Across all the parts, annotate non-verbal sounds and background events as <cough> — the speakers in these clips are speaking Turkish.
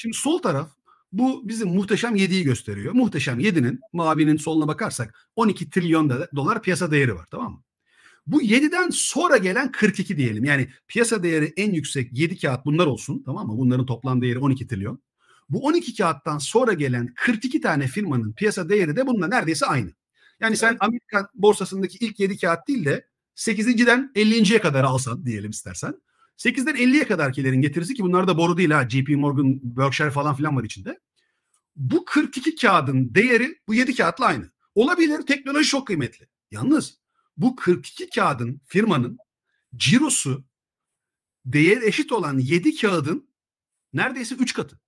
Şimdi sol taraf bu bizim muhteşem 7'yi gösteriyor. Muhteşem 7'nin mavinin soluna bakarsak 12 trilyon dolar piyasa değeri var tamam mı? Bu 7'den sonra gelen 42 diyelim. Yani piyasa değeri en yüksek 7 kağıt bunlar olsun tamam mı? Bunların toplam değeri 12 trilyon. Bu 12 kağıttan sonra gelen 42 tane firmanın piyasa değeri de bununla neredeyse aynı. Yani sen Amerikan borsasındaki ilk 7 kağıt değil de 8.den 50.ye kadar alsan diyelim istersen. 8'den 50'ye kadarkilerin getirisi ki bunlar da boru değil ha. JP Morgan, Berkshire falan filan var içinde. Bu 42 kağıdın değeri bu 7 kağıtla aynı. Olabilir teknoloji çok kıymetli. Yalnız bu 42 kağıdın firmanın cirosu değer eşit olan 7 kağıdın neredeyse 3 katı.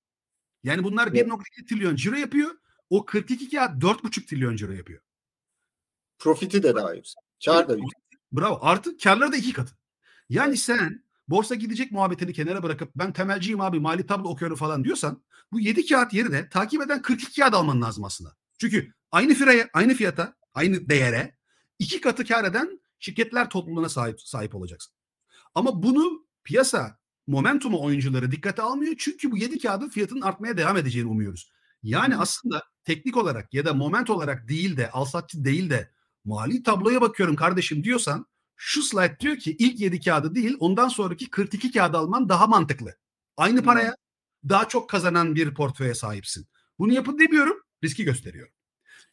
Yani bunlar 1.2 trilyon ciro yapıyor. O 42 kağıt 4.5 trilyon ciro yapıyor. Profiti de daha yüksek. Kar da yüksek. Bravo. Artı karları da iki katı. Yani sen borsa gidecek muhabbetini kenara bırakıp ben temelciyim abi mali tablo okuyorum falan diyorsan bu 7 kağıt yerine takip eden 42 kağıt alman lazım aslında. Çünkü aynı firaya, aynı fiyata, aynı değere iki katı kar eden şirketler topluluğuna sahip, sahip olacaksın. Ama bunu piyasa momentumu oyuncuları dikkate almıyor. Çünkü bu 7 kağıdın fiyatının artmaya devam edeceğini umuyoruz. Yani aslında teknik olarak ya da moment olarak değil de alsatçı değil de mali tabloya bakıyorum kardeşim diyorsan şu slide diyor ki ilk 7 kağıdı değil ondan sonraki 42 kağıdı alman daha mantıklı. Aynı paraya daha çok kazanan bir portföye sahipsin. Bunu yapın demiyorum riski gösteriyorum.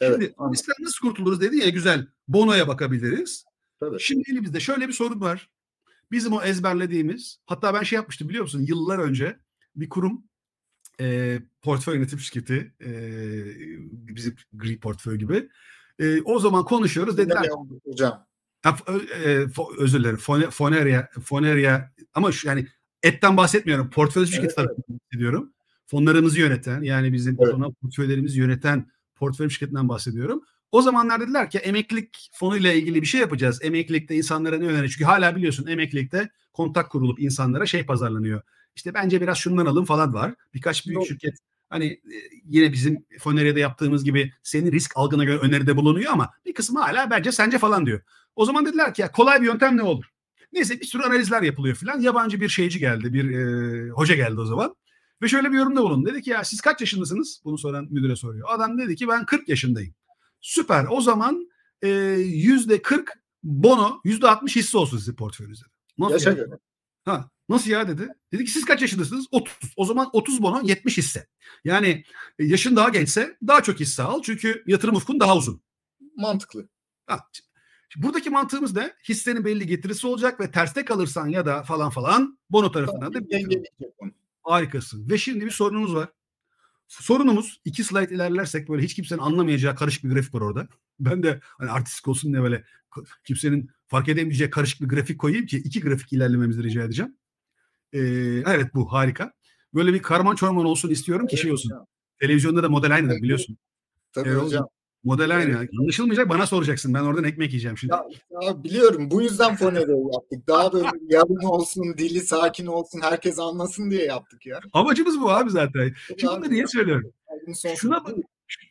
Evet, Şimdi riskten nasıl kurtuluruz dedi ya e, güzel bonoya bakabiliriz. Tabii. Şimdi elimizde şöyle bir sorun var. Bizim o ezberlediğimiz hatta ben şey yapmıştım biliyor musun yıllar önce bir kurum e, portföy yönetim şirketi e, bizim gri portföy gibi. E, o zaman konuşuyoruz dediler. Hocam Ha, e, fo, özür dilerim. Fone, foneria, foneria ama şu yani etten bahsetmiyorum. Portföy şirketi evet, tarafından bahsediyorum. Fonlarımızı yöneten yani bizim evet. portföylerimizi yöneten portföy şirketinden bahsediyorum. O zamanlar dediler ki emeklilik fonuyla ilgili bir şey yapacağız. Emeklilikte insanlara ne önerir? Çünkü hala biliyorsun emeklilikte kontak kurulup insanlara şey pazarlanıyor. İşte bence biraz şundan alın falan var. Birkaç büyük şirket hani e, yine bizim Foneria'da yaptığımız gibi senin risk algına göre öneride bulunuyor ama bir kısmı hala bence sence falan diyor. O zaman dediler ki ya kolay bir yöntem ne olur? Neyse bir sürü analizler yapılıyor filan. Yabancı bir şeyci geldi, bir e, hoca geldi o zaman. Ve şöyle bir yorumda bulundu. Dedi ki ya siz kaç yaşındasınız? Bunu soran müdüre soruyor. Adam dedi ki ben 40 yaşındayım. Süper o zaman e, yüzde %40 bono, yüzde %60 hisse olsun sizin portföyünüzde. Nasıl ya? Ha, nasıl ya dedi. Dedi ki siz kaç yaşındasınız? 30. O zaman 30 bono 70 hisse. Yani e, yaşın daha gençse daha çok hisse al. Çünkü yatırım ufkun daha uzun. Mantıklı. Ha, Şimdi buradaki mantığımız ne? Hissenin belli getirisi olacak ve terste kalırsan ya da falan falan bono tarafından da harikasın. Ve şimdi bir sorunumuz var. Sorunumuz iki slide ilerlersek böyle hiç kimsenin anlamayacağı karışık bir grafik var orada. Ben de hani artistik olsun diye böyle kimsenin fark edemeyeceği karışık bir grafik koyayım ki iki grafik ilerlememizi rica edeceğim. Ee, evet bu harika. Böyle bir karman çorman olsun istiyorum ki şey evet, şey olsun. Hocam. Televizyonda da model aynıdır biliyorsun. Tabii ee, hocam. Model aynı. Evet. Anlaşılmayacak bana soracaksın. Ben oradan ekmek yiyeceğim şimdi. Ya, ya biliyorum. Bu yüzden Fonero'yu <laughs> yaptık. Daha böyle yalın olsun, dili sakin olsun, herkes anlasın diye yaptık ya. Amacımız bu abi zaten. Şimdi bunları niye söylüyorum? Şuna, bak,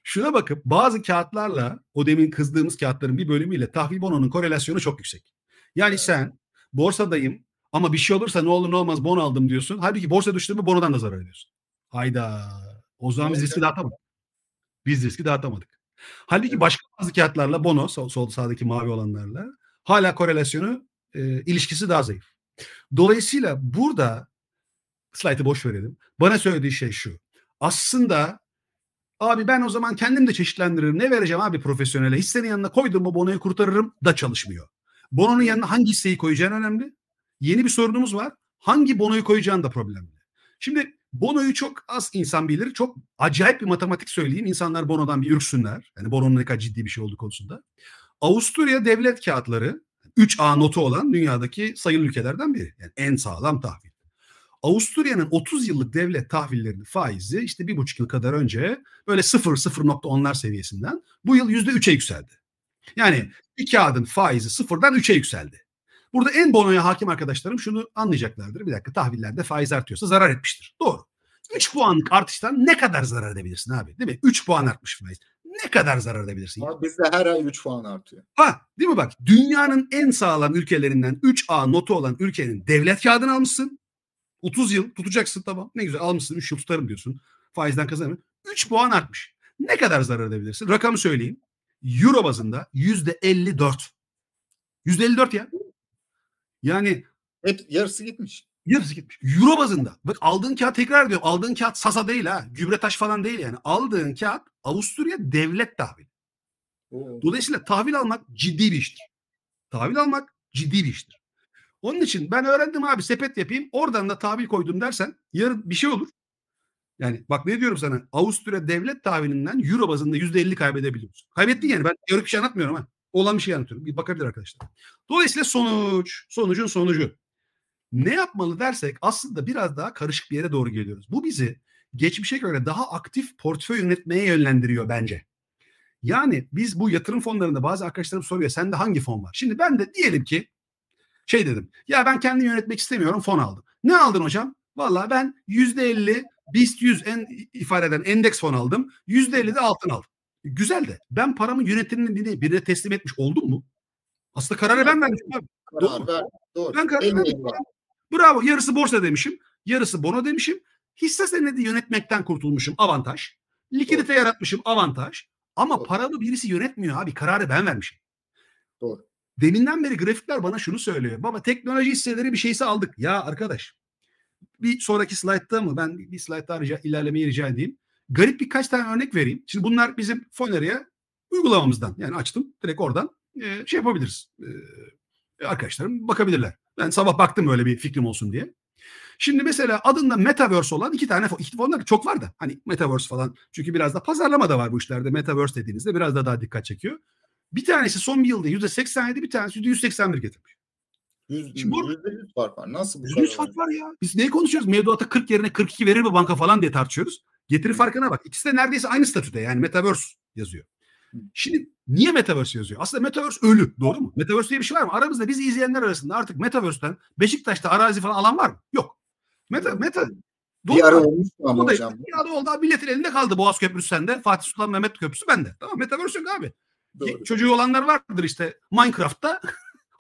şuna bakıp bazı kağıtlarla o demin kızdığımız kağıtların bir bölümüyle tahvil bononun korelasyonu çok yüksek. Yani evet. sen borsadayım ama bir şey olursa ne olur ne olmaz bon aldım diyorsun. Halbuki borsa düştü mü bonodan da zarar ediyorsun. Hayda. O zaman biz riski dağıtamadık. Biz riski dağıtamadık. Halbuki evet. başka bazı kağıtlarla Bono sol, sol sağdaki mavi olanlarla hala korelasyonu e, ilişkisi daha zayıf. Dolayısıyla burada slaytı boş verelim. Bana söylediği şey şu. Aslında abi ben o zaman kendim de çeşitlendiririm. Ne vereceğim abi profesyonele? Hissenin yanına koydum mu Bono'yu kurtarırım da çalışmıyor. Bono'nun yanına hangi hisseyi koyacağın önemli. Yeni bir sorunumuz var. Hangi Bono'yu koyacağın da problemli. Şimdi Bono'yu çok az insan bilir. Çok acayip bir matematik söyleyeyim. İnsanlar Bono'dan bir ürksünler. Yani Bono'nun ne kadar ciddi bir şey olduğu konusunda. Avusturya devlet kağıtları 3A notu olan dünyadaki sayılı ülkelerden biri. Yani en sağlam tahvil. Avusturya'nın 30 yıllık devlet tahvillerinin faizi işte bir buçuk yıl kadar önce böyle 0 0.10'lar seviyesinden bu yıl %3'e yükseldi. Yani bir kağıdın faizi sıfırdan 3'e yükseldi. Burada en bonoya hakim arkadaşlarım şunu anlayacaklardır. Bir dakika tahvillerde faiz artıyorsa zarar etmiştir. Doğru. 3 puanlık artıştan ne kadar zarar edebilirsin abi? Değil mi? 3 puan artmış faiz. Ne kadar zarar edebilirsin? Abi bizde her ay 3 puan artıyor. Ha değil mi bak? Dünyanın en sağlam ülkelerinden 3A notu olan ülkenin devlet kağıdını almışsın. 30 yıl tutacaksın tamam. Ne güzel almışsın 3 yıl tutarım diyorsun. Faizden kazanırım. 3 puan artmış. Ne kadar zarar edebilirsin? Rakamı söyleyeyim. Euro bazında %54. %54 ya. Yani hep yarısı gitmiş. Yarısı gitmiş. Euro bazında. Bak aldığın kağıt tekrar diyor. Aldığın kağıt Sasa değil ha. Gübre taş falan değil yani. Aldığın kağıt Avusturya devlet tahvili. Dolayısıyla tahvil almak ciddi bir iştir. Tahvil almak ciddi bir iştir. Onun için ben öğrendim abi sepet yapayım. Oradan da tahvil koydum dersen yarın bir şey olur. Yani bak ne diyorum sana Avusturya devlet tahvilinden euro bazında %50 kaybedebiliyorsun. Kaybettin yani ben teorik bir şey anlatmıyorum ha olan bir şey anlatıyorum. Bir bakabilir arkadaşlar. Dolayısıyla sonuç, sonucun sonucu. Ne yapmalı dersek aslında biraz daha karışık bir yere doğru geliyoruz. Bu bizi geçmişe göre daha aktif portföy yönetmeye yönlendiriyor bence. Yani biz bu yatırım fonlarında bazı arkadaşlarım soruyor sende hangi fon var? Şimdi ben de diyelim ki şey dedim. Ya ben kendimi yönetmek istemiyorum fon aldım. Ne aldın hocam? Valla ben yüzde elli BIST 100 en, ifade eden endeks fon aldım. Yüzde elli de altın aldım. Güzel de ben paramı yönetiminin birine, teslim etmiş oldum mu? Aslında kararı ben vermişim Karar, doğru. Ver, doğru. Ben karar vermişim. Bravo. Yarısı borsa demişim. Yarısı bono demişim. Hisse senedi yönetmekten kurtulmuşum. Avantaj. Likidite doğru. yaratmışım. Avantaj. Ama doğru. paramı birisi yönetmiyor abi. Kararı ben vermişim. Doğru. Deminden beri grafikler bana şunu söylüyor. Baba teknoloji hisseleri bir şeyse aldık. Ya arkadaş. Bir sonraki slaytta mı? Ben bir slaytta rica, ilerlemeyi rica edeyim. Garip birkaç tane örnek vereyim. Şimdi bunlar bizim fonere uygulamamızdan yani açtım direkt oradan e, şey yapabiliriz. E, e arkadaşlarım bakabilirler. Ben sabah baktım öyle bir fikrim olsun diye. Şimdi mesela adında Metaverse olan iki tane iki fonlar çok var da hani Metaverse falan. Çünkü biraz da pazarlama da var bu işlerde. Metaverse dediğinizde biraz da daha dikkat çekiyor. Bir tanesi son bir yılda yüzde 87 bir tanesi yüzde 181 getirmiş. Yüzde yüz fark var. Nasıl bu kadar? Yüz fark var ya. Biz neyi konuşuyoruz? Mevduata 40 yerine 42 verir mi banka falan diye tartışıyoruz. Getiri farkına bak. İkisi de neredeyse aynı statüde yani Metaverse yazıyor. Şimdi niye Metaverse yazıyor? Aslında Metaverse ölü doğru mu? Metaverse diye bir şey var mı? Aramızda biz izleyenler arasında artık Metaverse'ten Beşiktaş'ta arazi falan alan var mı? Yok. Meta, meta Doğru. Bir ara olmuş ama hocam. Bir ara oldu abi milletin elinde kaldı Boğaz Köprüsü sende. Fatih Sultan Mehmet Köprüsü bende. Tamam Metaverse yok abi. Doğru. Çocuğu olanlar vardır işte Minecraft'ta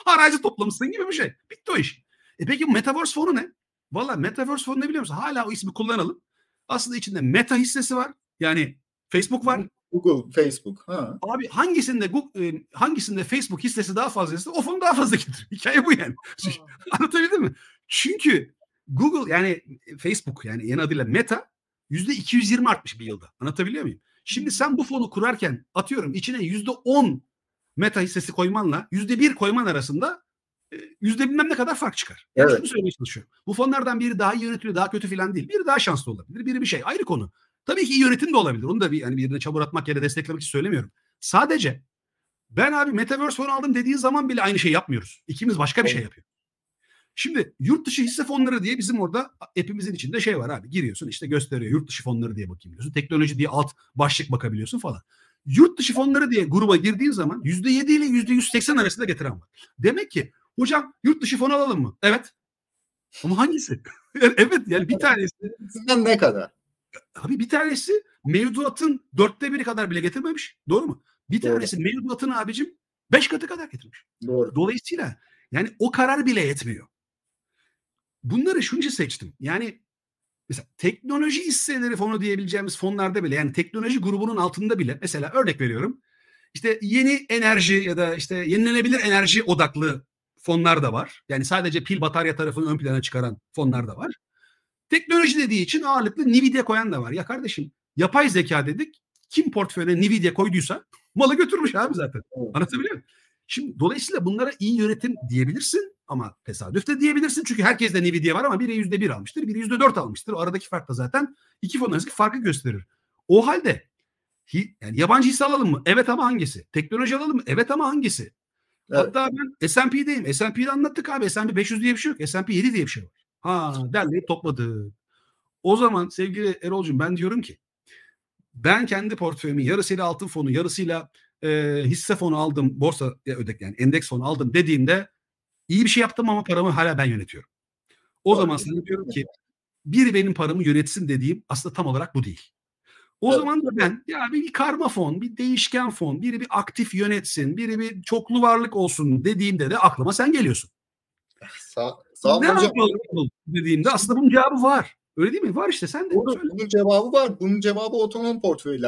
haracı <laughs> toplamışsın gibi bir şey. Bitti o iş. E peki Metaverse fonu ne? Valla Metaverse fonu ne biliyor musun? Hala o ismi kullanalım. Aslında içinde Meta hissesi var. Yani Facebook var. Google, Facebook. Ha. Abi hangisinde Google, hangisinde Facebook hissesi daha fazla ise o fon daha fazla gelir. <laughs> Hikaye bu yani. <laughs> Anlatabildim mi? Çünkü Google yani Facebook yani yeni adıyla Meta yüzde 220 artmış bir yılda. Anlatabiliyor muyum? Şimdi sen bu fonu kurarken atıyorum içine yüzde 10 Meta hissesi koymanla yüzde 1 koyman arasında yüzde bilmem ne kadar fark çıkar. evet. Şunu söylemeye çalışıyorum. Bu fonlardan biri daha iyi yönetiliyor, daha kötü filan değil. Biri daha şanslı olabilir, biri bir şey. Ayrı konu. Tabii ki iyi yönetim de olabilir. Onu da bir yani birine çamur atmak ya da desteklemek için söylemiyorum. Sadece ben abi Metaverse fonu aldım dediği zaman bile aynı şey yapmıyoruz. İkimiz başka bir şey yapıyoruz. Şimdi yurt dışı hisse fonları diye bizim orada hepimizin içinde şey var abi. Giriyorsun işte gösteriyor yurt dışı fonları diye bakayım diyorsun. Teknoloji diye alt başlık bakabiliyorsun falan. Yurt dışı fonları diye gruba girdiğin zaman %7 ile %180 arasında getiren var. Demek ki Hocam yurt dışı fon alalım mı? Evet. Ama hangisi? <laughs> evet yani bir tanesi. Sizden ne kadar? Abi bir tanesi mevduatın dörtte biri kadar bile getirmemiş. Doğru mu? Bir Doğru. tanesi mevduatın abicim beş katı kadar getirmiş. Doğru. Dolayısıyla yani o karar bile yetmiyor. Bunları şunca seçtim. Yani mesela teknoloji hisseleri fonu diyebileceğimiz fonlarda bile yani teknoloji grubunun altında bile mesela örnek veriyorum. İşte yeni enerji ya da işte yenilenebilir enerji odaklı fonlar da var. Yani sadece pil batarya tarafını ön plana çıkaran fonlar da var. Teknoloji dediği için ağırlıklı Nvidia koyan da var. Ya kardeşim yapay zeka dedik. Kim portföyüne Nvidia koyduysa malı götürmüş abi zaten. Anlatabiliyor muyum? Şimdi dolayısıyla bunlara iyi yönetim diyebilirsin ama tesadüf de diyebilirsin. Çünkü herkes de Nvidia var ama biri yüzde bir almıştır, biri yüzde dört almıştır. O aradaki fark da zaten iki fon arasındaki farkı gösterir. O halde yani yabancı hisse alalım mı? Evet ama hangisi? Teknoloji alalım mı? Evet ama hangisi? Hatta ben S&P'deyim. S&P'yi anlattık abi. S&P 500 diye bir şey yok. S&P 7 diye bir şey var. Ha derleyip topladı. O zaman sevgili Erol'cum ben diyorum ki ben kendi portföyümü yarısıyla altın fonu yarısıyla e, hisse fonu aldım. Borsa ödek yani endeks fonu aldım dediğimde iyi bir şey yaptım ama paramı hala ben yönetiyorum. O Doğru. zaman sana diyorum ki biri benim paramı yönetsin dediğim aslında tam olarak bu değil. O zaman da ben ya bir karma fon, bir değişken fon, biri bir aktif yönetsin, biri bir çoklu varlık olsun dediğimde de aklıma sen geliyorsun. Sağ, sağ ol ne hocam. yapalım dediğimde aslında bunun cevabı var. Öyle değil mi? Var işte sen de. Bunun, bunun cevabı var. Bunun cevabı otonom portföyler.